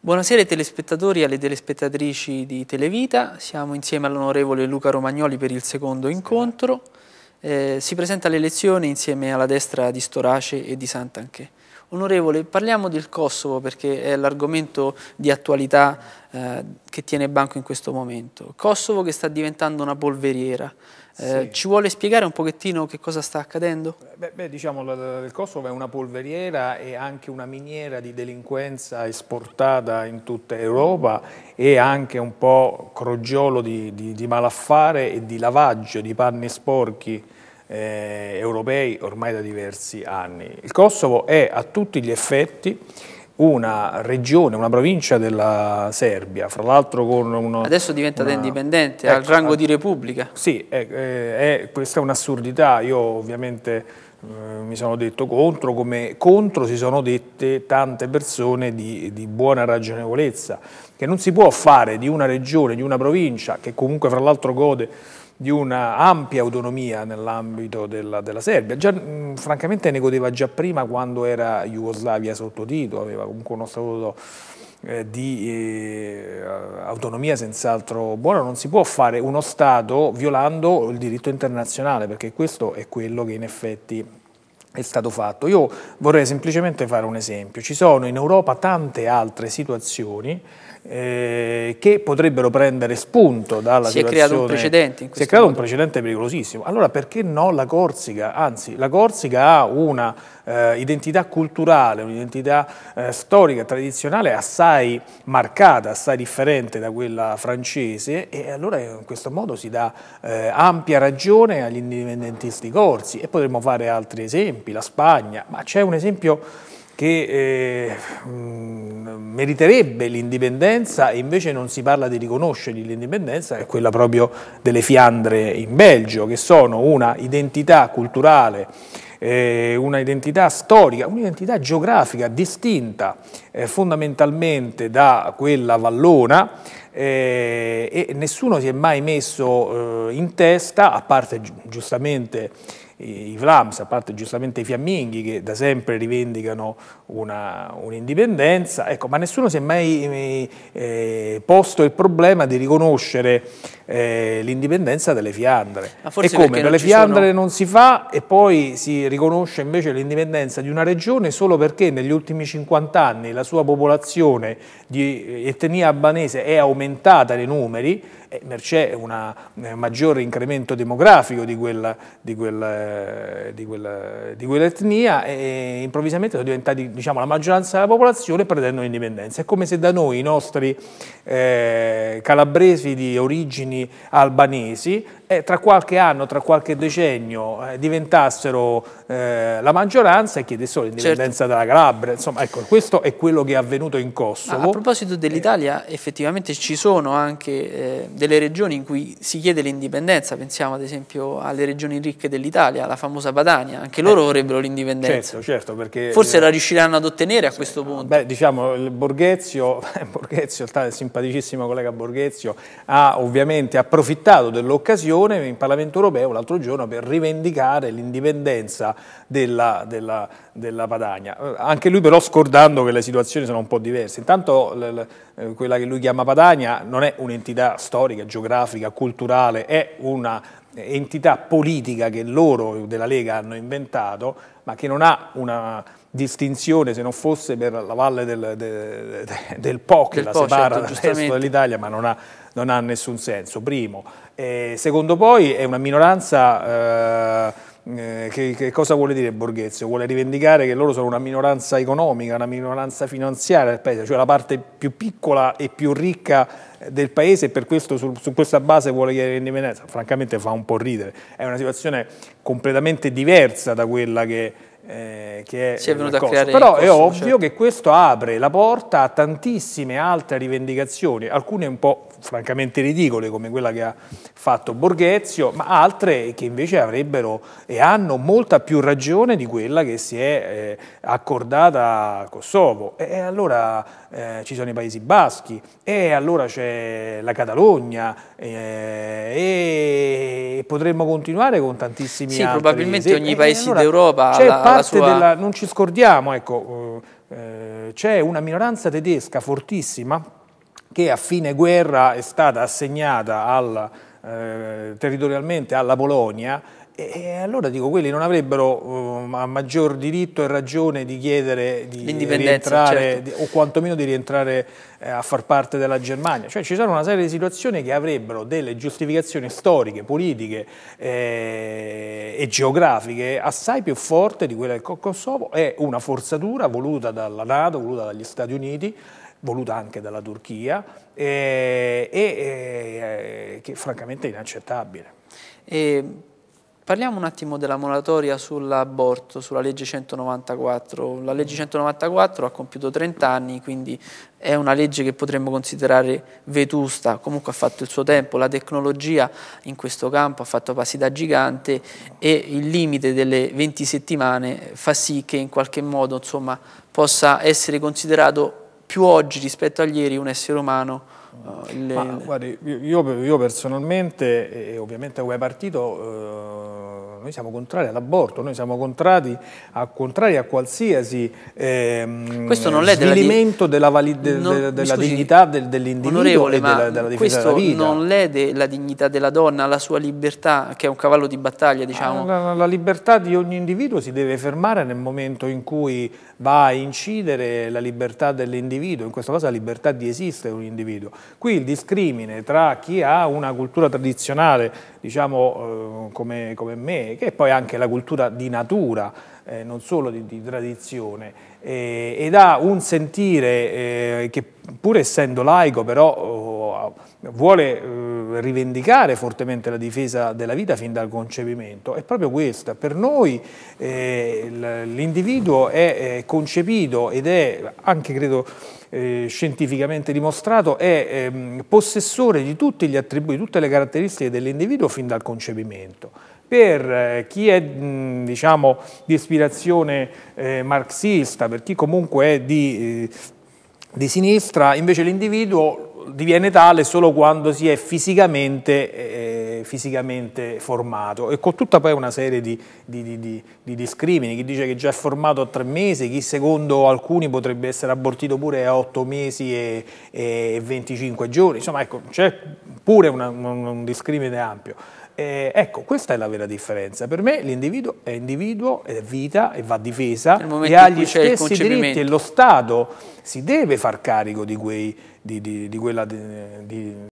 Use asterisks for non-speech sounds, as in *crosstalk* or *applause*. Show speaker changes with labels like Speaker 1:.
Speaker 1: Buonasera ai telespettatori e alle telespettatrici di Televita, siamo insieme all'onorevole Luca Romagnoli per il secondo incontro. Eh, si presenta l'elezione insieme alla destra di Storace e di Sant'Anché. Onorevole, parliamo del Kosovo perché è l'argomento di attualità eh, che tiene banco in questo momento. Kosovo che sta diventando una polveriera. Eh, sì. Ci vuole spiegare un pochettino che cosa sta accadendo?
Speaker 2: Beh, beh, diciamo il Kosovo è una polveriera e anche una miniera di delinquenza esportata in tutta Europa e anche un po' crogiolo di, di, di malaffare e di lavaggio di panni sporchi eh, europei ormai da diversi anni. Il Kosovo è a tutti gli effetti una regione, una provincia della Serbia, fra l'altro con uno... Adesso diventa una, indipendente, ecco, al rango di repubblica. Sì, è, è, è, questa è un'assurdità, io ovviamente eh, mi sono detto contro, come contro si sono dette tante persone di, di buona ragionevolezza che non si può fare di una regione, di una provincia, che comunque fra l'altro gode di un'ampia autonomia nell'ambito della, della, Serbia, già, mh, francamente ne godeva già prima quando era Jugoslavia sotto Tito, aveva comunque uno statuto eh, di eh, autonomia senz'altro buono. non si può fare uno Stato violando il diritto internazionale, perché questo è quello che in effetti è stato fatto. Io vorrei semplicemente fare un esempio, ci sono in Europa tante altre situazioni eh, che potrebbero prendere spunto dalla si situazione. Si è creato un precedente. si è creato modo. un precedente pericolosissimo. Allora perché no la Corsica? Anzi, la Corsica ha una eh, identità culturale, un'identità eh, storica, tradizionale assai marcata, assai differente da quella francese e allora in questo modo si dà eh, ampia ragione agli indipendentisti corsi e potremmo fare altri esempi, la Spagna, ma c'è un esempio che eh, mm, meriterebbe l'indipendenza e invece non si parla di riconoscere l'indipendenza, è quella proprio delle Fiandre in Belgio, che sono una identità culturale, eh, una identità storica, un'identità geografica distinta eh, fondamentalmente da quella vallona eh, e nessuno si è mai messo eh, in testa, a parte gi giustamente i Vlams, a parte giustamente i fiamminghi che da sempre rivendicano un'indipendenza, un ecco, ma nessuno si è mai eh, posto il problema di riconoscere eh, l'indipendenza delle Fiandre. E come? Per le Fiandre sono... non si fa e poi si riconosce invece l'indipendenza di una regione solo perché negli ultimi 50 anni la sua popolazione di etnia albanese è aumentata nei numeri, eh, c'è un maggiore incremento demografico di quella, di quella, eh, di quella, di quell'etnia e improvvisamente sono diventati diciamo, la maggioranza della popolazione perdendo l'indipendenza. È come se da noi i nostri eh, calabresi di origini governi albanesi e tra qualche anno, tra qualche decennio eh, diventassero eh, la maggioranza e chiedessero l'indipendenza certo. dalla Calabria. Insomma, ecco, questo è quello che è avvenuto in Kosovo. Ma a
Speaker 1: proposito dell'Italia, eh. effettivamente ci sono anche eh, delle regioni in cui si chiede l'indipendenza, pensiamo ad esempio alle regioni ricche dell'Italia, la famosa Padania, anche loro eh, vorrebbero l'indipendenza. Certo, certo,
Speaker 2: perché... Forse la riusciranno
Speaker 1: ad ottenere a sì, questo
Speaker 2: punto. Beh, diciamo, il Borghezio, *laughs* Borghezio, il simpaticissimo collega Borghezio, ha ovviamente ovviamente approfittato dell'occasione in Parlamento europeo l'altro giorno per rivendicare l'indipendenza della, della, della, Padania. Eh, anche lui però scordando che le situazioni sono un po' diverse. Intanto eh, quella che lui chiama Padania non è un'entità storica, geografica, culturale, è un'entità eh, politica che loro della Lega hanno inventato, ma che non ha una distinzione se non fosse per la valle del, de, de, del Po che la separa certo, dal resto dell'Italia ma non ha, non ha, nessun senso, primo. E eh, secondo poi è una minoranza... Eh, eh che, che, cosa vuole dire Borghezio? Vuole rivendicare che loro sono una minoranza economica, una minoranza finanziaria del paese, cioè la parte più piccola e più ricca del paese e per questo su, su questa base vuole chiedere l'indipendenza. Francamente fa un po' ridere, è una situazione completamente diversa da quella che eh, che è, si è venuto a creare però è ovvio certo. che questo apre la porta a tantissime altre rivendicazioni alcune un po' francamente ridicole come quella che ha fatto Borghezio ma altre che invece avrebbero e hanno molta più ragione di quella che si è eh, accordata a Kosovo e allora eh, ci sono i Paesi Baschi e allora c'è la Catalogna eh, e potremmo continuare con tantissimi sì, altri probabilmente ogni paese allora d'Europa parte sua... della... Non ci scordiamo, ecco, eh, c'è una minoranza tedesca fortissima che a fine guerra è stata assegnata al eh, territorialmente alla Polonia e allora dico, quelli non avrebbero uh, maggior diritto e ragione di chiedere di rientrare, certo. di, o quantomeno di rientrare eh, a far parte della Germania. Cioè ci sono una serie di situazioni che avrebbero delle giustificazioni storiche, politiche eh, e geografiche assai più forti di quella del Kosovo. È una forzatura voluta dalla Nato, voluta dagli Stati Uniti, voluta anche dalla Turchia, eh, e eh, che francamente
Speaker 1: è inaccettabile. E Parliamo un attimo della moratoria sull'aborto, sulla legge 194. La legge 194 ha compiuto 30 anni, quindi è una legge che potremmo considerare vetusta, comunque ha fatto il suo tempo, la tecnologia in questo campo ha fatto passi da gigante e il limite delle 20 settimane fa sì che in qualche modo insomma, possa essere considerato più oggi rispetto a ieri un essere umano eh, le... Ma,
Speaker 2: guardi, io, io, personalmente e ovviamente come partito eh, noi siamo contrari all'aborto, noi siamo contrari a, contrari a qualsiasi ehm, non svilimento di... della, vali...
Speaker 1: non... de, della scusi, dignità del, dell'individuo e della, della difesa della vita. non lede la dignità della donna, la sua libertà, che è un cavallo di battaglia, diciamo.
Speaker 2: Ah, la, la libertà di ogni individuo si deve fermare nel momento in cui va a incidere la libertà dell'individuo, in questo caso la libertà di esistere un individuo. Qui il discrimine tra chi ha una cultura tradizionale diciamo, eh, come, come, me, che è poi anche la cultura di natura, eh, non solo di, di tradizione, eh, ed ha un sentire eh, che pur essendo laico però oh, vuole eh, rivendicare fortemente la difesa della vita fin dal concepimento. È proprio questa, per noi eh, l'individuo è, è concepito ed è anche, credo, eh, scientificamente dimostrato, è ehm, possessore di tutti gli attributi, di tutte le caratteristiche dell'individuo fin dal concepimento. Per eh, chi è diciamo, di ispirazione eh, marxista, per chi comunque è di, di sinistra, invece l'individuo diviene tale solo quando si è fisicamente fisicamente formato e con tutta poi una serie di, di, di, di, discrimini, chi dice che già è formato a tre mesi, chi secondo alcuni potrebbe essere abortito pure a otto mesi e, e 25 giorni, insomma ecco, c'è pure una, un, un discrimine ampio. Eh, ecco, questa è la vera differenza. Per me l'individuo è individuo, è vita e va difesa e ha gli stessi diritti e lo Stato si deve far carico di, quei, di, di, di quella...